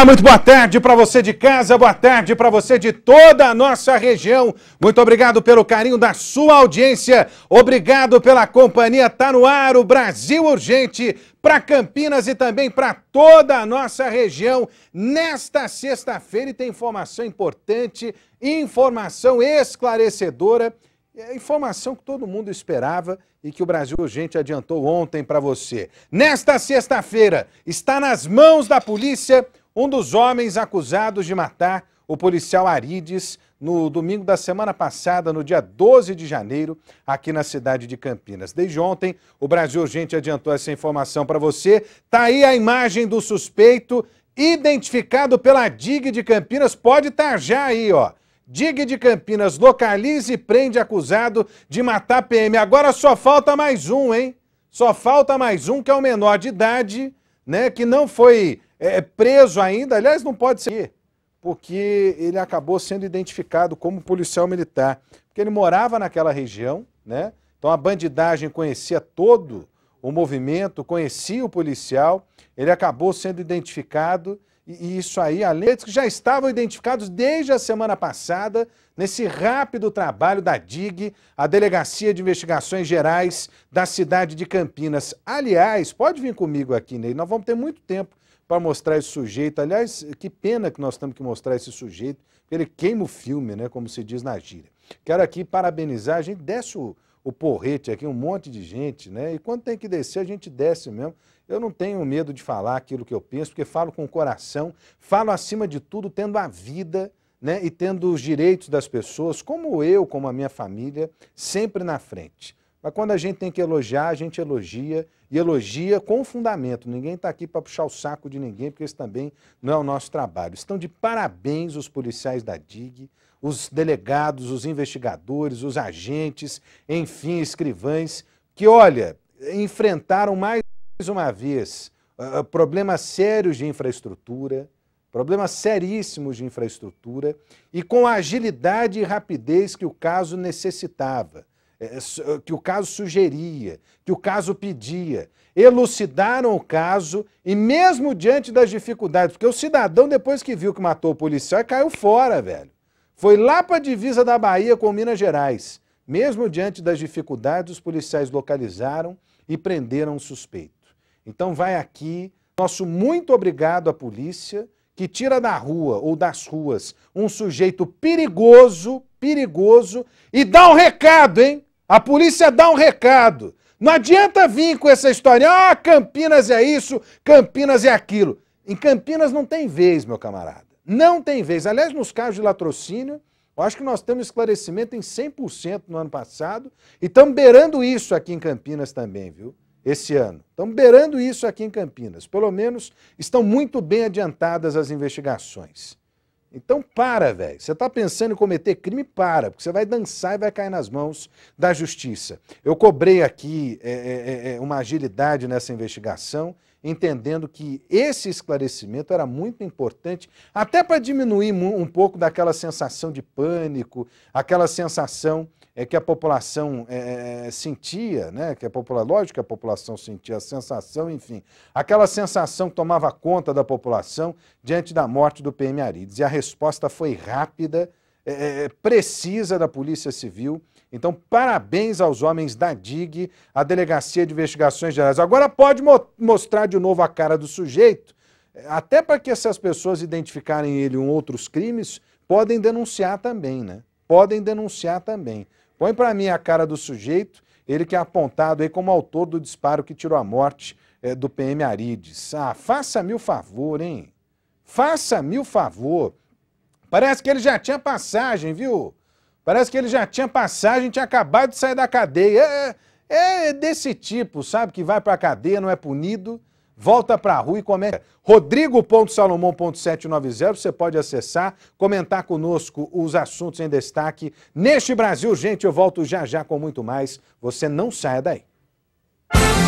Ah, muito boa tarde para você de casa, boa tarde para você de toda a nossa região. Muito obrigado pelo carinho da sua audiência, obrigado pela companhia. Tá no ar o Brasil Urgente para Campinas e também para toda a nossa região. Nesta sexta-feira e tem informação importante, informação esclarecedora, é informação que todo mundo esperava e que o Brasil Urgente adiantou ontem para você. Nesta sexta-feira, está nas mãos da polícia um dos homens acusados de matar o policial Arides no domingo da semana passada, no dia 12 de janeiro, aqui na cidade de Campinas. Desde ontem, o Brasil Urgente adiantou essa informação para você. Tá aí a imagem do suspeito, identificado pela DIG de Campinas. Pode estar tá já aí, ó. DIG de Campinas localiza e prende acusado de matar PM. Agora só falta mais um, hein? Só falta mais um que é o menor de idade né, que não foi é, é, preso ainda, aliás, não pode ser, porque ele acabou sendo identificado como policial militar, porque ele morava naquela região, né? Então a bandidagem conhecia todo o movimento, conhecia o policial, ele acabou sendo identificado e isso aí, além que já estavam identificados desde a semana passada, nesse rápido trabalho da DIG, a Delegacia de Investigações Gerais da cidade de Campinas. Aliás, pode vir comigo aqui, Ney, nós vamos ter muito tempo para mostrar esse sujeito. Aliás, que pena que nós temos que mostrar esse sujeito, ele queima o filme, né, como se diz na gíria. Quero aqui parabenizar, a gente desce o o porrete aqui, um monte de gente, né? E quando tem que descer, a gente desce mesmo. Eu não tenho medo de falar aquilo que eu penso, porque falo com o coração, falo acima de tudo, tendo a vida né? e tendo os direitos das pessoas, como eu, como a minha família, sempre na frente. Mas quando a gente tem que elogiar, a gente elogia e elogia com fundamento. Ninguém está aqui para puxar o saco de ninguém, porque esse também não é o nosso trabalho. Estão de parabéns os policiais da DIG, os delegados, os investigadores, os agentes, enfim, escrivães, que, olha, enfrentaram mais uma vez uh, problemas sérios de infraestrutura, problemas seríssimos de infraestrutura, e com a agilidade e rapidez que o caso necessitava é, é, é, que o caso sugeria, que o caso pedia. Elucidaram o caso e, mesmo diante das dificuldades, porque o cidadão, depois que viu que matou o policial, caiu fora, velho. Foi lá para a divisa da Bahia com Minas Gerais. Mesmo diante das dificuldades, os policiais localizaram e prenderam o suspeito. Então, vai aqui nosso muito obrigado à polícia que tira da rua ou das ruas um sujeito perigoso, perigoso, e dá um recado, hein? A polícia dá um recado. Não adianta vir com essa história, ah, Campinas é isso, Campinas é aquilo. Em Campinas não tem vez, meu camarada. Não tem vez. Aliás, nos casos de latrocínio, eu acho que nós temos esclarecimento em 100% no ano passado e estamos beirando isso aqui em Campinas também, viu? Esse ano. Estamos beirando isso aqui em Campinas. Pelo menos estão muito bem adiantadas as investigações. Então para, velho. Você está pensando em cometer crime, para, porque você vai dançar e vai cair nas mãos da justiça. Eu cobrei aqui é, é, é, é uma agilidade nessa investigação entendendo que esse esclarecimento era muito importante, até para diminuir um pouco daquela sensação de pânico, aquela sensação é, que a população é, é, sentia, né? que a popula... lógico que a população sentia, a sensação, enfim, aquela sensação que tomava conta da população diante da morte do PM Arides. E a resposta foi rápida, é, é, é, precisa da Polícia Civil. Então, parabéns aos homens da DIG, a Delegacia de Investigações Gerais. Agora pode mo mostrar de novo a cara do sujeito, é, até para que essas pessoas identificarem ele em outros crimes, podem denunciar também, né? Podem denunciar também. Põe para mim a cara do sujeito, ele que é apontado aí como autor do disparo que tirou a morte é, do PM Arides. Ah, faça-me o favor, hein? Faça-me o favor. Parece que ele já tinha passagem, viu? Parece que ele já tinha passagem, tinha acabado de sair da cadeia. É, é, é desse tipo, sabe? Que vai pra cadeia, não é punido, volta pra rua e começa. Rodrigo.salomão.790, você pode acessar, comentar conosco os assuntos em destaque. Neste Brasil, gente, eu volto já já com muito mais. Você não saia daí. Música